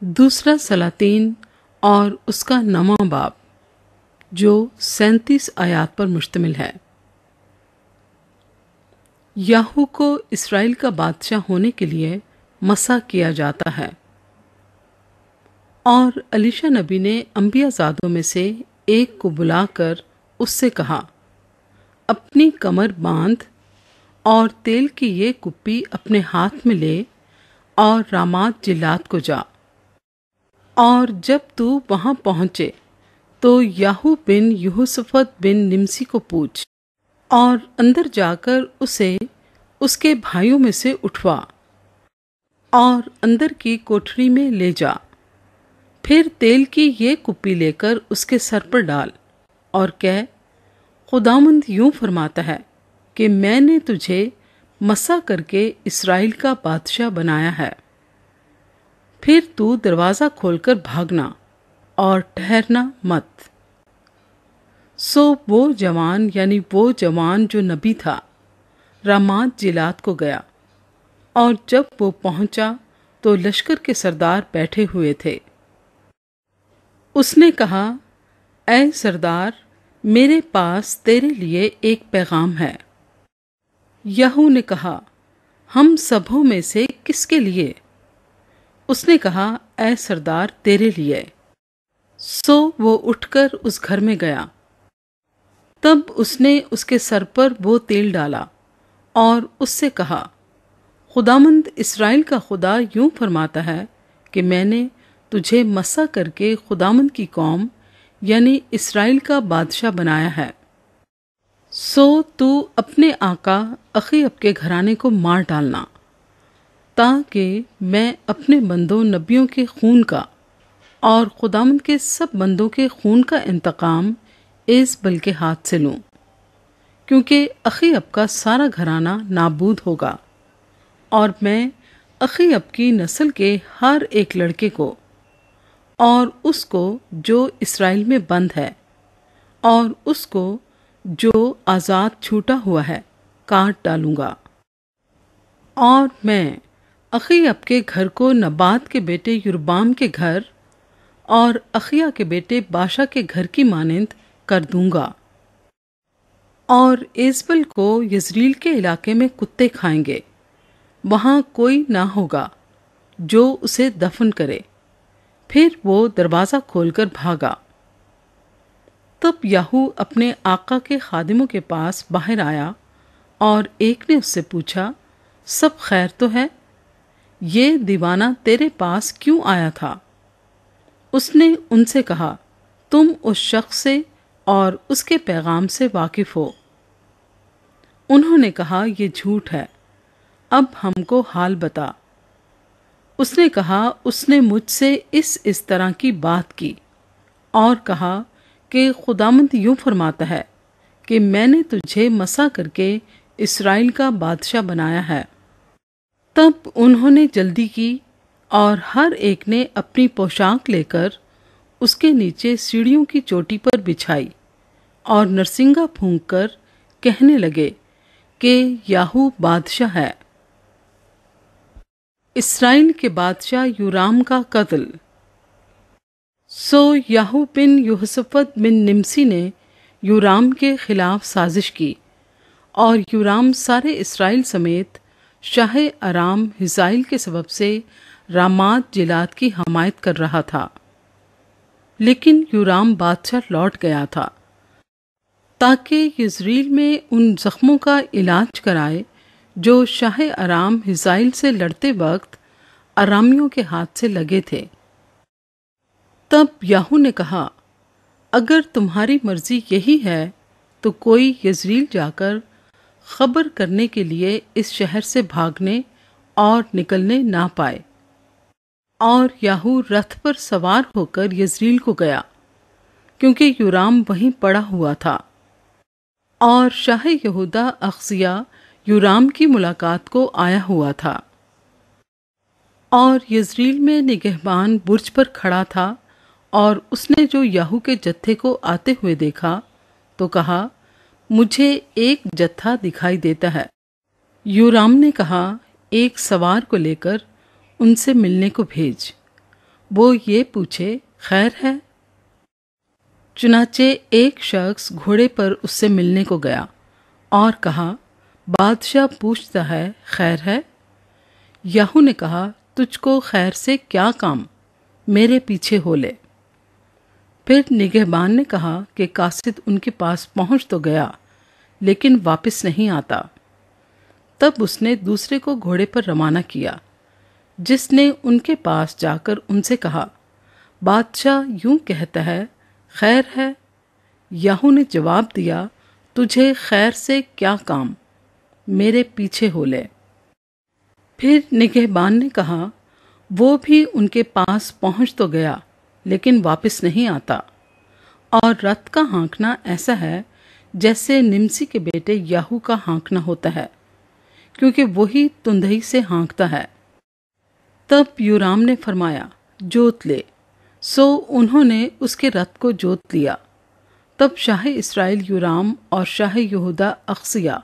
دوسرا سلاطین اور اس کا نواں باب جو سینتیس آیات پر مشتمل ہے یاہو کو اسرائیل کا بادشاہ ہونے کے لیے مسا کیا جاتا ہے اور علیشہ نبی نے انبیاء زادوں میں سے ایک کو بلا کر اس سے کہا اپنی کمر باندھ اور تیل کی یہ کپی اپنے ہاتھ میں لے اور رامات جلات کو جا اور جب تو وہاں پہنچے تو یاہو بن یہوسفت بن نمسی کو پوچھ اور اندر جا کر اسے اس کے بھائیوں میں سے اٹھوا اور اندر کی کوٹری میں لے جا پھر تیل کی یہ کپی لے کر اس کے سر پر ڈال اور کہہ خدامند یوں فرماتا ہے کہ میں نے تجھے مسا کر کے اسرائیل کا بادشاہ بنایا ہے پھر تو دروازہ کھول کر بھاگنا اور ٹھہرنا مت سو وہ جوان یعنی وہ جوان جو نبی تھا رامات جلات کو گیا اور جب وہ پہنچا تو لشکر کے سردار بیٹھے ہوئے تھے اس نے کہا اے سردار میرے پاس تیرے لیے ایک پیغام ہے یہو نے کہا ہم سبوں میں سے کس کے لیے اس نے کہا اے سردار تیرے لیے سو وہ اٹھ کر اس گھر میں گیا تب اس نے اس کے سر پر وہ تیل ڈالا اور اس سے کہا خدامند اسرائیل کا خدا یوں فرماتا ہے کہ میں نے تجھے مسا کر کے خدامند کی قوم یعنی اسرائیل کا بادشاہ بنایا ہے سو تو اپنے آقا اخی اپ کے گھرانے کو مار ڈالنا تاکہ میں اپنے بندوں نبیوں کے خون کا اور خدامت کے سب بندوں کے خون کا انتقام اس بل کے ہاتھ سے لوں کیونکہ اخی اب کا سارا گھرانہ نابود ہوگا اور میں اخی اب کی نسل کے ہر ایک لڑکے کو اور اس کو جو اسرائیل میں بند ہے اور اس کو جو آزاد چھوٹا ہوا ہے کاٹ ڈالوں گا اور میں اب کے گھر کو نبات کے بیٹے یوربام کے گھر اور عقیہ کے بیٹے بادشاہ کے گھر کی مانند کر دوں گا اور ایزبل کو یزریل کے علاقے میں کتے کھائیں گے وہاں کوئی نہ ہوگا جو اسے دفن کرے پھر وہ دروازہ کھول کر بھاگا تب یاہو اپنے آقا کے خادموں کے پاس باہر آیا اور ایک نے اس سے پوچھا سب خیر تو ہے یہ دیوانہ تیرے پاس کیوں آیا تھا اس نے ان سے کہا تم اس شخص سے اور اس کے پیغام سے واقف ہو انہوں نے کہا یہ جھوٹ ہے اب ہم کو حال بتا اس نے کہا اس نے مجھ سے اس اس طرح کی بات کی اور کہا کہ خدامت یوں فرماتا ہے کہ میں نے تجھے مسا کر کے اسرائیل کا بادشاہ بنایا ہے تب انہوں نے جلدی کی اور ہر ایک نے اپنی پوشاک لے کر اس کے نیچے سیڑھیوں کی چوٹی پر بچھائی اور نرسنگا پھونک کر کہنے لگے کہ یاہو بادشاہ ہے اسرائیل کے بادشاہ یورام کا قتل سو یاہو بن یوسفت بن نمسی نے یورام کے خلاف سازش کی اور یورام سارے اسرائیل سمیت شاہ آرام حزائل کے سبب سے رامات جلات کی حمایت کر رہا تھا لیکن یورام بادشاہ لوٹ گیا تھا تاکہ یزریل میں ان زخموں کا علاج کرائے جو شاہ آرام حزائل سے لڑتے وقت آرامیوں کے ہاتھ سے لگے تھے تب یاہو نے کہا اگر تمہاری مرضی یہی ہے تو کوئی یزریل جا کر خبر کرنے کے لیے اس شہر سے بھاگنے اور نکلنے نہ پائے اور یاہو رتھ پر سوار ہو کر یزریل کو گیا کیونکہ یورام وہیں پڑا ہوا تھا اور شاہ یہودا اخذیہ یورام کی ملاقات کو آیا ہوا تھا اور یزریل میں نگہبان برج پر کھڑا تھا اور اس نے جو یاہو کے جتھے کو آتے ہوئے دیکھا تو کہا مجھے ایک جتھا دکھائی دیتا ہے یورام نے کہا ایک سوار کو لے کر ان سے ملنے کو بھیج وہ یہ پوچھے خیر ہے چنانچہ ایک شخص گھوڑے پر اس سے ملنے کو گیا اور کہا بادشاہ پوچھتا ہے خیر ہے یاہو نے کہا تجھ کو خیر سے کیا کام میرے پیچھے ہو لے پھر نگہبان نے کہا کہ قاصد ان کے پاس پہنچ تو گیا لیکن واپس نہیں آتا تب اس نے دوسرے کو گھوڑے پر روانہ کیا جس نے ان کے پاس جا کر ان سے کہا بادشاہ یوں کہتا ہے خیر ہے یاہو نے جواب دیا تجھے خیر سے کیا کام میرے پیچھے ہو لے پھر نگہبان نے کہا وہ بھی ان کے پاس پہنچ تو گیا لیکن واپس نہیں آتا اور رت کا ہانکنا ایسا ہے جیسے نمسی کے بیٹے یاہو کا ہانکنا ہوتا ہے کیونکہ وہی تندہی سے ہانکتا ہے تب یورام نے فرمایا جوت لے سو انہوں نے اس کے رت کو جوت لیا تب شاہ اسرائیل یورام اور شاہ یہودا اخسیا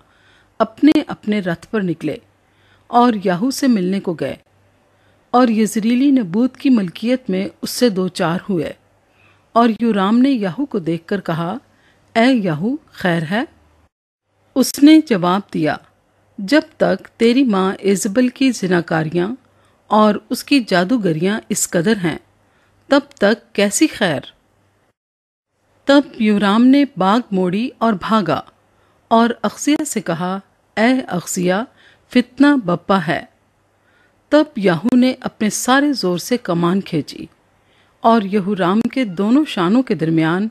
اپنے اپنے رتھ پر نکلے اور یاہو سے ملنے کو گئے اور یزریلی نبوت کی ملکیت میں اس سے دو چار ہوئے اور یورام نے یاہو کو دیکھ کر کہا اے یاہو خیر ہے اس نے جواب دیا جب تک تیری ماں ایزبل کی زناکاریاں اور اس کی جادوگریاں اس قدر ہیں تب تک کیسی خیر تب یورام نے باغ موڑی اور بھاگا اور اقسیہ سے کہا اے اقسیا فتنہ بپا ہے تب یاہو نے اپنے سارے زور سے کمان کھینچی اور یہو رام کے دونوں شانوں کے درمیان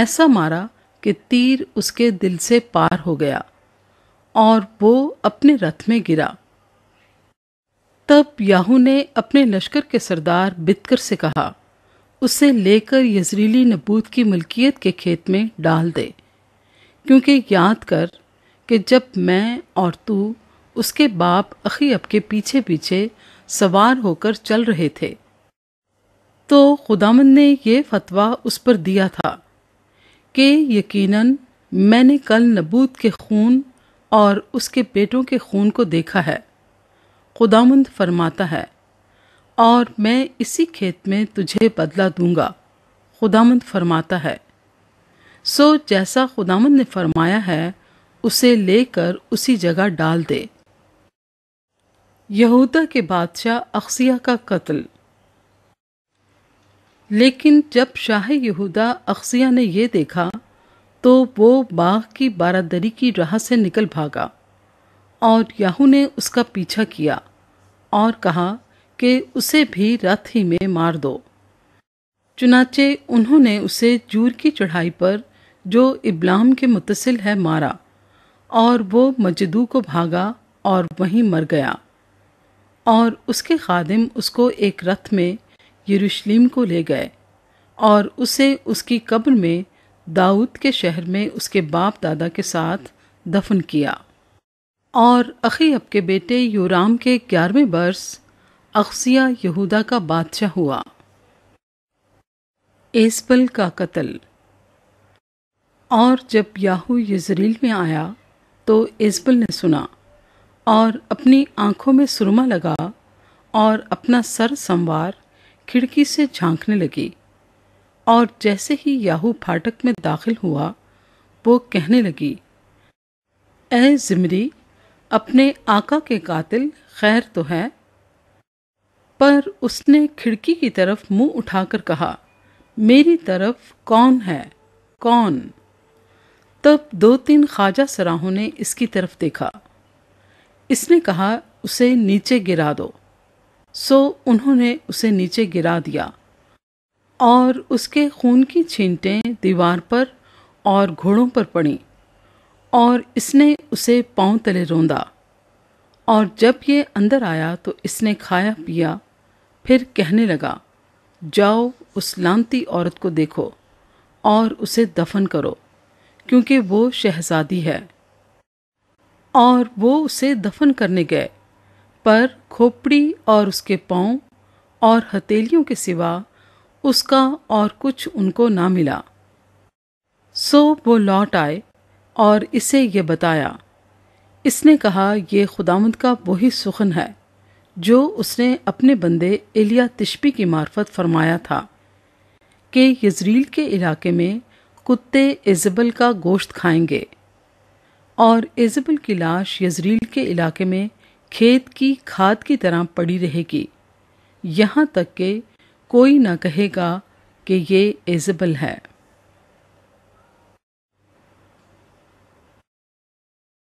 ایسا مارا کہ تیر اس کے دل سے پار ہو گیا اور وہ اپنے رتھ میں گرا تب یاہو نے اپنے لشکر کے سردار بتکر سے کہا اسے لے کر یزریلی نبوت کی ملکیت کے کھیت میں ڈال دے کیونکہ یاد کر کہ جب میں اور تو اس کے باپ اخی اب کے پیچھے پیچھے سوار ہو کر چل رہے تھے تو خدامند نے یہ فتویٰ اس پر دیا تھا کہ یقیناً میں نے کل نبوت کے خون اور اس کے بیٹوں کے خون کو دیکھا ہے خدامند فرماتا ہے اور میں اسی کھیت میں تجھے بدلہ دوں گا خدامند فرماتا ہے سو جیسا خدامند نے فرمایا ہے اسے لے کر اسی جگہ ڈال دے یہودا کے بادشاہ اقسیہ کا قتل لیکن جب شاہ یہودا اقسیہ نے یہ دیکھا تو وہ باغ کی بارادری کی راہ سے نکل بھاگا اور یاہو نے اس کا پیچھا کیا اور کہا کہ اسے بھی ہی میں مار دو چنانچہ انہوں نے اسے جور کی چڑھائی پر جو ابلام کے متصل ہے مارا اور وہ مجدو کو بھاگا اور وہیں مر گیا اور اس کے خادم اس کو ایک رتھ میں یروشلیم کو لے گئے اور اسے اس کی قبر میں داؤد کے شہر میں اس کے باپ دادا کے ساتھ دفن کیا اور اخی اب کے بیٹے یورام کے گیارہویں برس اخسیہ یہودا کا بادشاہ ہوا ایسبل کا قتل اور جب یاہو یزریل میں آیا تو ایزبل نے سنا اور اپنی آنکھوں میں سرما لگا اور اپنا سر سموار کھڑکی سے جھانکنے لگی اور جیسے ہی یاہو پھاٹک میں داخل ہوا وہ کہنے لگی اے زمری اپنے آقا کے قاتل خیر تو ہے پر اس نے کھڑکی کی طرف منہ اٹھا کر کہا میری طرف کون ہے کون تب دو تین خواجہ سراہوں نے اس کی طرف دیکھا اس نے کہا اسے نیچے گرا دو سو انہوں نے اسے نیچے گرا دیا اور اس کے خون کی چھینٹیں دیوار پر اور گھوڑوں پر پڑیں اور اس نے اسے پاؤں تلے روندا اور جب یہ اندر آیا تو اس نے کھایا پیا پھر کہنے لگا جاؤ اس لانتی عورت کو دیکھو اور اسے دفن کرو کیونکہ وہ شہزادی ہے اور وہ اسے دفن کرنے گئے پر کھوپڑی اور اس کے پاؤں اور ہتیلیوں کے سوا اس کا اور کچھ ان کو نہ ملا سو وہ لوٹ آئے اور اسے یہ بتایا اس نے کہا یہ خدامت کا وہی سخن ہے جو اس نے اپنے بندے الیا تشپی کی معرفت فرمایا تھا کہ یزریل کے علاقے میں کتے ایزبل کا گوشت کھائیں گے اور ایزبل کی لاش یزریل کے علاقے میں کھیت کی کھاد کی طرح پڑی رہے گی یہاں تک کہ کوئی نہ کہے گا کہ یہ ایزبل ہے